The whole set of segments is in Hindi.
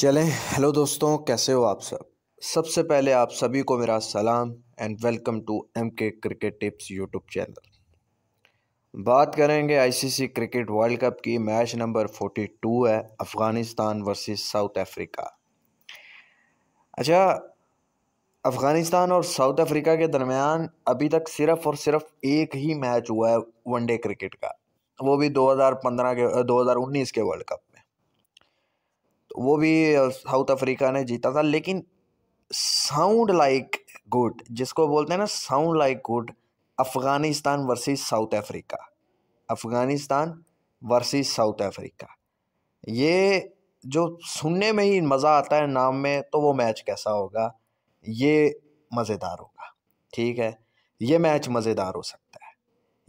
चलें हेलो दोस्तों कैसे हो आप सब सबसे पहले आप सभी को मेरा सलाम and welcome to M K cricket tips YouTube channel बात करेंगे आईसीसी क्रिकेट वर्ल्ड कप की मैच नंबर 42 है अफ़गानिस्तान वर्सेस साउथ अफ्रीका अच्छा अफ़गानिस्तान और साउथ अफ्रीका के दरमियान अभी तक सिर्फ़ और सिर्फ एक ही मैच हुआ है वनडे क्रिकेट का वो भी 2015 के 2019 के वर्ल्ड कप तो वो भी साउथ अफ्रीका ने जीता था लेकिन साउंड लाइक गुड जिसको बोलते हैं ना sound like good Afghanistan versus South Africa Afghanistan versus South Africa ये जो सुनने में ही मज़ा आता है नाम में तो वो मैच कैसा होगा ये मज़ेदार होगा ठीक है ये मैच मज़ेदार हो सकता है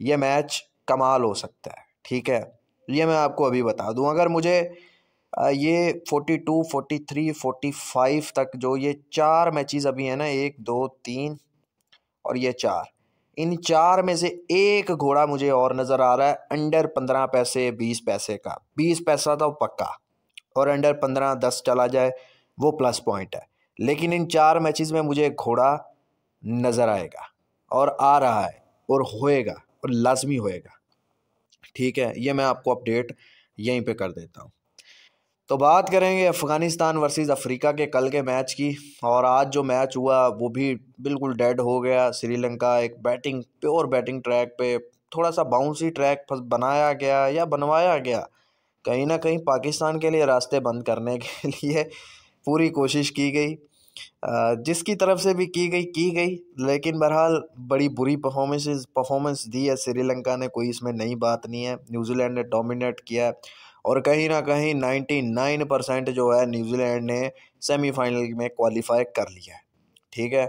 ये मैच कमाल हो सकता है ठीक है ये मैं आपको अभी बता दूं अगर मुझे ये forty two forty three forty five तक जो ये चार मैचेस अभी हैं ना एक दो तीन और ये चार इन चार में से एक घोड़ा मुझे और नज़र आ रहा है अंडर पंद्रह पैसे बीस पैसे का बीस पैसा तो पक्का और अंडर पंद्रह दस चला जाए वो प्लस पॉइंट है लेकिन इन चार मैचेस में मुझे घोड़ा नज़र आएगा और आ रहा है और होएगा और लाजमी होएगा ठीक है ये मैं आपको अपडेट यहीं पे कर देता हूँ तो बात करेंगे अफ़गानिस्तान वर्सेस अफ्रीका के कल के मैच की और आज जो मैच हुआ वो भी बिल्कुल डेड हो गया श्रीलंका एक बैटिंग प्योर बैटिंग ट्रैक पे थोड़ा सा बाउंसी ट्रैक बनाया गया या बनवाया गया कहीं ना कहीं पाकिस्तान के लिए रास्ते बंद करने के लिए पूरी कोशिश की गई जिसकी तरफ से भी की गई की गई लेकिन बहरहाल बड़ी बुरी परफॉर्मेंसेस परफॉर्मेंस दी है श्रीलंका ने कोई इसमें नई बात नहीं है न्यूजीलैंड ने डोमिनेट किया है और कहीं ना कहीं नाइन्टी नाइन परसेंट जो है न्यूजीलैंड ने सेमीफाइनल में क्वालिफाई कर लिया है ठीक है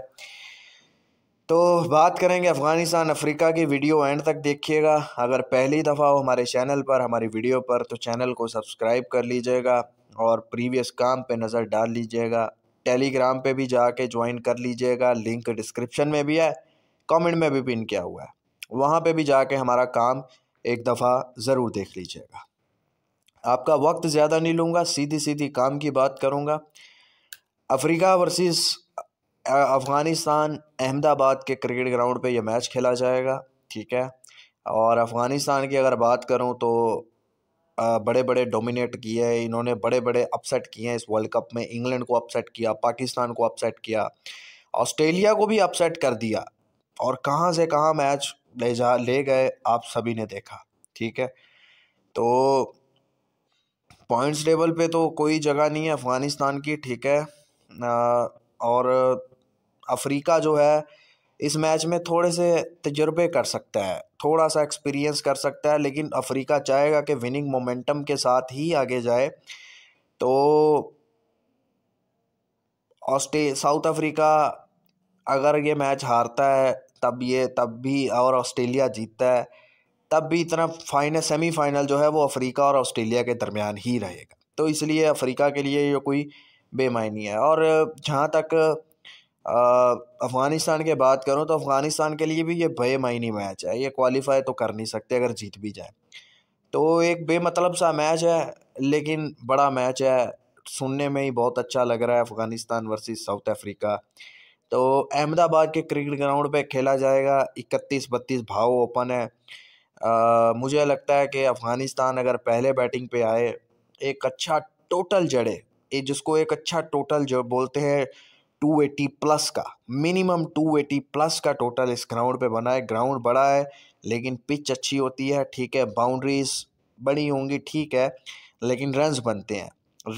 तो बात करेंगे अफ़गानिस्तान अफ्रीका की वीडियो एंड तक देखिएगा अगर पहली दफ़ा हो हमारे चैनल पर हमारी वीडियो पर तो चैनल को सब्सक्राइब कर लीजिएगा और प्रीवियस काम पे नज़र डाल लीजिएगा टेलीग्राम पे भी जाके ज्वाइन कर लीजिएगा लिंक डिस्क्रिप्शन में भी है कमेंट में भी पिन किया हुआ है वहाँ पे भी जाके हमारा काम एक दफ़ा ज़रूर देख लीजिएगा आपका वक्त ज़्यादा नहीं लूँगा सीधी सीधी काम की बात करूँगा अफ्रीका वर्सेस अफ़गानिस्तान अहमदाबाद के क्रिकेट ग्राउंड पे यह मैच खेला जाएगा ठीक है और अफ़गानिस्तान की अगर बात करूँ तो बड़े बड़े डोमिनेट किए हैं इन्होंने बड़े बड़े अपसेट किए हैं इस वर्ल्ड कप में इंग्लैंड को अपसेट किया पाकिस्तान को अपसेट किया ऑस्ट्रेलिया को भी अपसेट कर दिया और कहाँ से कहाँ मैच ले जा ले गए आप सभी ने देखा ठीक है तो पॉइंट्स टेबल पे तो कोई जगह नहीं है अफ़गानिस्तान की ठीक है और अफ्रीका जो है इस मैच में थोड़े से तजर्बे कर सकता है थोड़ा सा एक्सपीरियंस कर सकता है लेकिन अफ्रीका चाहेगा कि विनिंग मोमेंटम के साथ ही आगे जाए तो ऑस्ट्रे साउथ अफ्रीका अगर ये मैच हारता है तब ये तब भी और ऑस्ट्रेलिया जीतता है तब भी इतना फाइनल सेमीफाइनल जो है वो अफ्रीका और ऑस्ट्रेलिया के दरमियान ही रहेगा तो इसलिए अफ्रीका के लिए ये कोई बेमानी है और जहाँ तक अफ़गानिस्तान के बात करूँ तो अफ़गानिस्तान के लिए भी ये बेमायनी मैच है ये क्वालिफाई तो कर नहीं सकते अगर जीत भी जाए तो एक बेमतलब सा मैच है लेकिन बड़ा मैच है सुनने में ही बहुत अच्छा लग रहा है अफ़गानिस्तान वर्सेस साउथ अफ्रीका तो अहमदाबाद के क्रिकेट ग्राउंड पे खेला जाएगा इकतीस बत्तीस भाव ओपन है आ, मुझे लगता है कि अफ़गानिस्तान अगर पहले बैटिंग पे आए एक अच्छा टोटल जड़े ये जिसको एक अच्छा टोटल जो बोलते हैं 280 प्लस का मिनिमम 280 प्लस का टोटल इस ग्राउंड पे बना है ग्राउंड बड़ा है लेकिन पिच अच्छी होती है ठीक है बाउंड्रीज बड़ी होंगी ठीक है लेकिन रन्स बनते हैं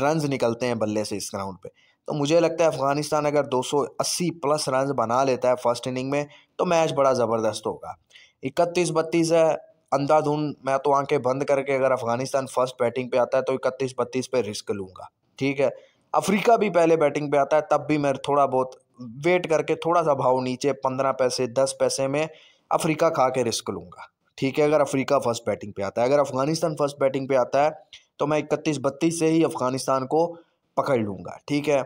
रन्स निकलते हैं बल्ले से इस ग्राउंड पे तो मुझे लगता है अफ़गानिस्तान अगर 280 प्लस रन बना लेता है फर्स्ट इनिंग में तो मैच बड़ा ज़बरदस्त होगा इकतीस बत्तीस है अंधाधुन मैं तो आंखें बंद करके अगर अफगानिस्तान फर्स्ट बैटिंग पे आता है तो इकतीस बत्तीस पे रिस्क लूंगा ठीक है अफ्रीका भी पहले बैटिंग पे आता है तब भी मैं थोड़ा बहुत वेट करके थोड़ा सा भाव नीचे पंद्रह पैसे दस पैसे में अफ्रीका खा के रिस्क लूंगा ठीक है अगर अफ्रीका फर्स्ट बैटिंग पे आता है अगर अफगानिस्तान फर्स्ट बैटिंग पे आता है तो मैं इकतीस बत्तीस से ही अफगानिस्तान को पकड़ लूंगा ठीक है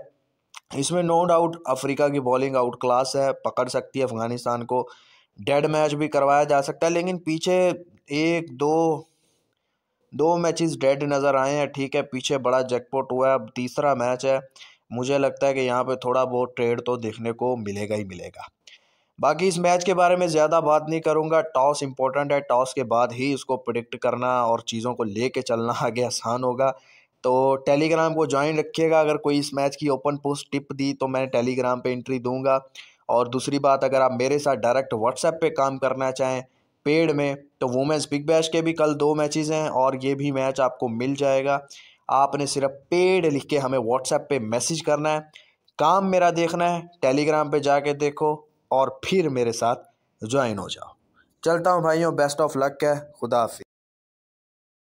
इसमें नो डाउट अफ्रीका की बॉलिंग आउट क्लास है पकड़ सकती है अफगानिस्तान को डेड मैच भी करवाया जा सकता है लेकिन पीछे एक दो दो मैचेस डेड नज़र आए हैं ठीक है पीछे बड़ा जैकपॉट हुआ है अब तीसरा मैच है मुझे लगता है कि यहाँ पे थोड़ा बहुत ट्रेड तो देखने को मिलेगा ही मिलेगा बाकी इस मैच के बारे में ज़्यादा बात नहीं करूँगा टॉस इम्पोर्टेंट है टॉस के बाद ही इसको प्रिडिक्ट करना और चीज़ों को ले कर चलना आगे आसान होगा तो टेलीग्राम को ज्वाइन रखिएगा अगर कोई इस मैच की ओपन पोस्ट टिप दी तो मैं टेलीग्राम पर एंट्री दूँगा और दूसरी बात अगर आप मेरे साथ डायरेक्ट व्हाट्सएप पे काम करना चाहें पेड में तो वुमेंस बिग बैश के भी कल दो मैचेस हैं और ये भी मैच आपको मिल जाएगा आपने सिर्फ पेड लिख के हमें व्हाट्सएप पे मैसेज करना है काम मेरा देखना है टेलीग्राम पे जाके देखो और फिर मेरे साथ ज्वाइन हो जाओ चलता हूँ भाइयों बेस्ट ऑफ लक है खुदाफि